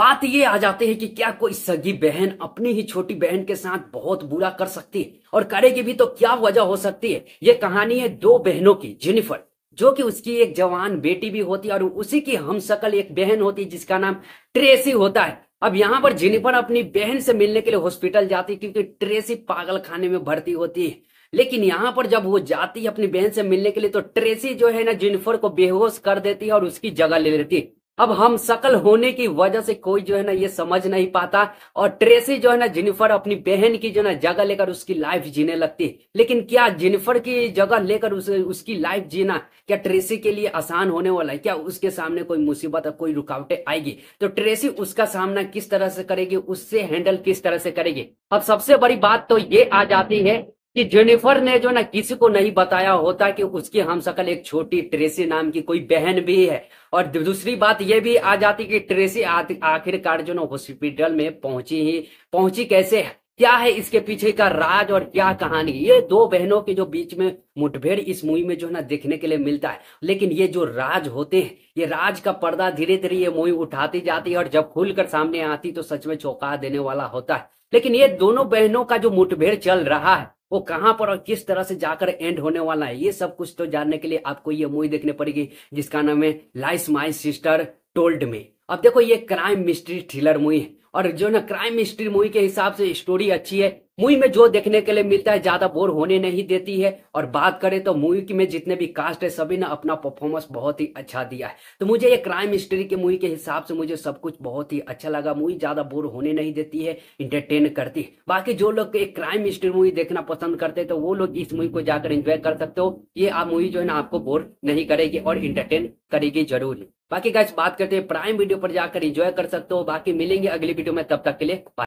बात ये आ जाती है कि क्या कोई सगी बहन अपनी ही छोटी बहन के साथ बहुत बुरा कर सकती है और करेगी भी तो क्या वजह हो सकती है ये कहानी है दो बहनों की जेनिफर जो कि उसकी एक जवान बेटी भी होती है और उसी की हम सकल एक बहन होती है जिसका नाम ट्रेसी होता है अब यहाँ पर जेनिफर अपनी बहन से मिलने के लिए हॉस्पिटल जाती है क्योंकि ट्रेसी पागल खाने में भर्ती होती है लेकिन यहाँ पर जब वो जाती है अपनी बहन से मिलने के लिए तो ट्रेसी जो है ना जेनिफर को बेहोश कर देती है और उसकी जगह ले लेती है अब हम सकल होने की वजह से कोई जो है ना ये समझ नहीं पाता और ट्रेसी जो है ना जिनिफर अपनी बहन की जो है ना जगह लेकर उसकी लाइफ जीने लगती है लेकिन क्या जिनिफर की जगह लेकर उस, उसकी लाइफ जीना क्या ट्रेसी के लिए आसान होने वाला है क्या उसके सामने कोई मुसीबत और कोई रुकावटें आएगी तो ट्रेसी उसका सामना किस तरह से करेगी उससे हैंडल किस तरह से करेगी अब सबसे बड़ी बात तो ये आ जाती है कि जेनिफर ने जो ना किसी को नहीं बताया होता कि उसकी हम सकल एक छोटी ट्रेसी नाम की कोई बहन भी है और दूसरी बात यह भी आ जाती कि ट्रेसी आखिरकार जो ना हॉस्पिटल में पहुंची ही पहुंची कैसे है क्या है इसके पीछे का राज और क्या कहानी ये दो बहनों के जो बीच में मुठभेड़ इस मूवी में जो है ना देखने के लिए मिलता है लेकिन ये जो राज होते हैं ये राज का पर्दा धीरे धीरे ये मूवी उठाती जाती है और जब खुलकर सामने आती तो सच में चौंका देने वाला होता है लेकिन ये दोनों बहनों का जो मुठभेड़ चल रहा है वो कहां पर और किस तरह से जाकर एंड होने वाला है ये सब कुछ तो जानने के लिए आपको ये मूवी देखने पड़ेगी जिसका नाम है लाइस माई सिस्टर टोल्ड में अब देखो ये क्राइम मिस्ट्री थ्रिलर मूवी है और जो ना क्राइम मिस्ट्री मूवी के हिसाब से स्टोरी अच्छी है मूवी में जो देखने के लिए मिलता है ज्यादा बोर होने नहीं देती है और बात करें तो मूवी में जितने भी कास्ट है सभी ने अपना परफॉर्मेंस बहुत ही अच्छा दिया है तो मुझे ये क्राइम हिस्ट्री के मूवी के हिसाब से मुझे सब कुछ बहुत ही अच्छा लगा मूवी ज्यादा बोर होने नहीं देती है इंटरटेन करती है बाकी जो लोग एक क्राइम हिस्ट्री मूवी देखना पसंद करते तो वो लोग इस मूवी को जाकर इंजॉय कर सकते हो ये आप मूवी जो है ना आपको बोर नहीं करेगी और इंटरटेन करेगी जरूर बाकी गाइस बात करते हैं प्राइम वीडियो पर जाकर इंजॉय कर सकते हो बाकी मिलेंगे अगली वीडियो में तब तक के लिए